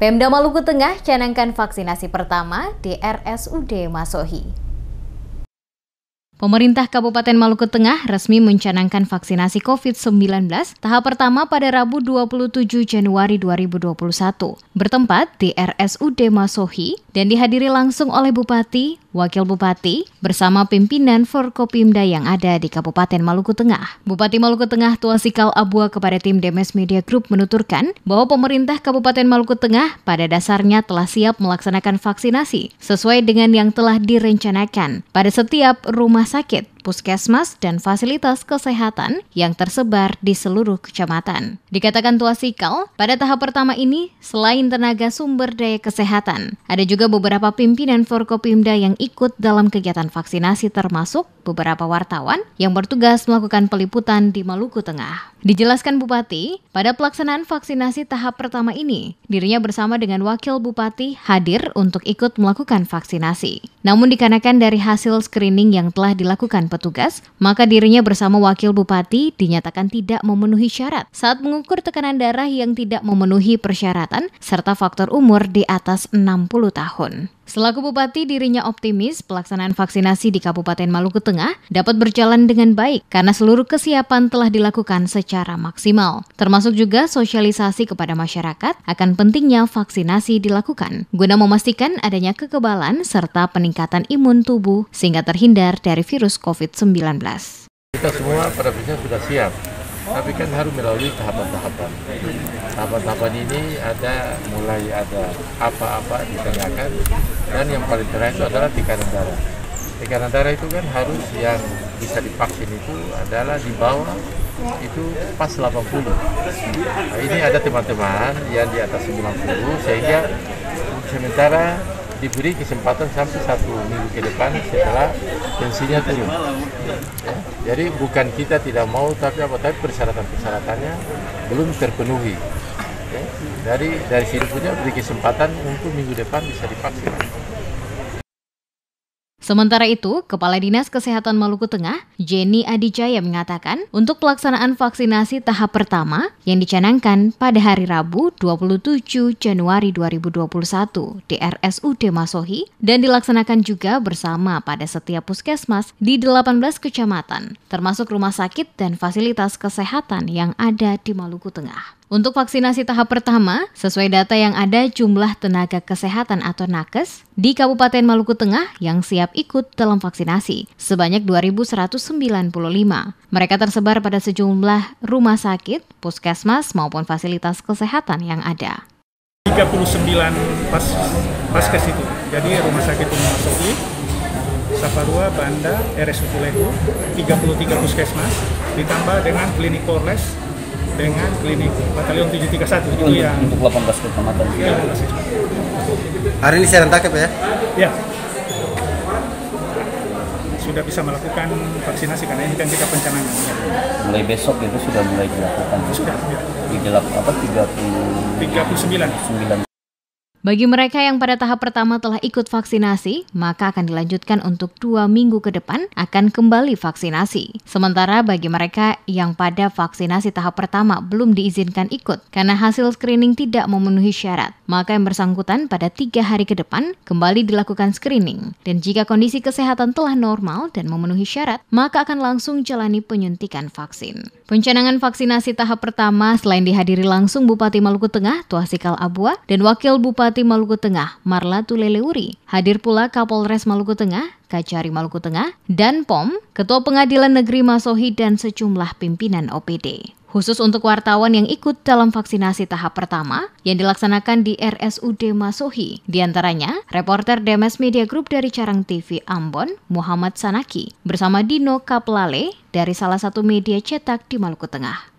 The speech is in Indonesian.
Pemda Maluku Tengah canangkan vaksinasi pertama di RSUD Masohi. Pemerintah Kabupaten Maluku Tengah resmi mencanangkan vaksinasi COVID-19 tahap pertama pada Rabu 27 Januari 2021 bertempat di RSUD Masohi dan dihadiri langsung oleh Bupati, Wakil Bupati bersama pimpinan Forkopimda yang ada di Kabupaten Maluku Tengah. Bupati Maluku Tengah Tuasikal Abua kepada tim Demes Media Group menuturkan bahwa pemerintah Kabupaten Maluku Tengah pada dasarnya telah siap melaksanakan vaksinasi sesuai dengan yang telah direncanakan pada setiap rumah sakit puskesmas, dan fasilitas kesehatan yang tersebar di seluruh kecamatan. Dikatakan Tua Sikal, pada tahap pertama ini, selain tenaga sumber daya kesehatan, ada juga beberapa pimpinan Forkopimda yang ikut dalam kegiatan vaksinasi termasuk beberapa wartawan yang bertugas melakukan peliputan di Maluku Tengah. Dijelaskan Bupati, pada pelaksanaan vaksinasi tahap pertama ini, dirinya bersama dengan Wakil Bupati hadir untuk ikut melakukan vaksinasi. Namun dikarenakan dari hasil screening yang telah dilakukan petugas, maka dirinya bersama wakil bupati dinyatakan tidak memenuhi syarat saat mengukur tekanan darah yang tidak memenuhi persyaratan serta faktor umur di atas 60 tahun. Selaku bupati, dirinya optimis pelaksanaan vaksinasi di Kabupaten Maluku Tengah dapat berjalan dengan baik karena seluruh kesiapan telah dilakukan secara maksimal, termasuk juga sosialisasi kepada masyarakat akan pentingnya vaksinasi dilakukan guna memastikan adanya kekebalan serta peningkatan imun tubuh sehingga terhindar dari virus COVID. 19 COVID-19. Kita semua pada prinsipnya sudah siap, tapi kan harus melalui tahapan-tahapan. Tahapan-tahapan ini ada mulai ada apa-apa ditanyakan, dan yang paling terakhir itu adalah tingkat negara. Tingkat negara itu kan harus yang bisa divaksin itu adalah di bawah itu pas 80. Nah, ini ada teman-teman yang di atas 90 sehingga sementara diberi kesempatan sampai satu minggu ke depan setelah tensinya turun. Jadi bukan kita tidak mau, tapi apa tapi persyaratan-persyaratannya belum terpenuhi. Dari dari sini punya beri kesempatan untuk minggu depan bisa divaksin. Sementara itu, Kepala Dinas Kesehatan Maluku Tengah, Jenny Adijaya mengatakan, untuk pelaksanaan vaksinasi tahap pertama yang dicanangkan pada hari Rabu 27 Januari 2021 di RSUD Masohi dan dilaksanakan juga bersama pada setiap puskesmas di 18 kecamatan, termasuk rumah sakit dan fasilitas kesehatan yang ada di Maluku Tengah. Untuk vaksinasi tahap pertama, sesuai data yang ada jumlah tenaga kesehatan atau nakes di Kabupaten Maluku Tengah yang siap ikut dalam vaksinasi sebanyak 2.195. Mereka tersebar pada sejumlah rumah sakit, puskesmas maupun fasilitas kesehatan yang ada. 39 pas paskes itu. Jadi rumah sakit umum di Saparua, Banda, RS Lehu, 33 puskesmas, ditambah dengan klinik Korles, dengan klinik batalion 731 itu untuk, yang untuk 18 kecamatan. Iya, Hari ini serentak ya, ya? Iya. Sudah bisa melakukan vaksinasi karena ini kan kita pencanangan. Mulai besok itu sudah mulai dilakukan. Sudah, ya. Di apa 30 39. 9 bagi mereka yang pada tahap pertama telah ikut vaksinasi, maka akan dilanjutkan untuk dua minggu ke depan akan kembali vaksinasi. Sementara bagi mereka yang pada vaksinasi tahap pertama belum diizinkan ikut karena hasil screening tidak memenuhi syarat, maka yang bersangkutan pada tiga hari ke depan kembali dilakukan screening. Dan jika kondisi kesehatan telah normal dan memenuhi syarat, maka akan langsung jalani penyuntikan vaksin. Pencanangan vaksinasi tahap pertama selain dihadiri langsung Bupati Maluku Tengah Tuasikal Abua dan Wakil Bupati Maluku Tengah Marla Tuleleuri. Hadir pula Kapolres Maluku Tengah, Kacari Maluku Tengah, dan POM, Ketua Pengadilan Negeri Masohi dan sejumlah pimpinan OPD khusus untuk wartawan yang ikut dalam vaksinasi tahap pertama yang dilaksanakan di RSUD Masohi. Di antaranya, reporter Demes Media Group dari Carang TV Ambon, Muhammad Sanaki, bersama Dino Kaplale dari salah satu media cetak di Maluku Tengah.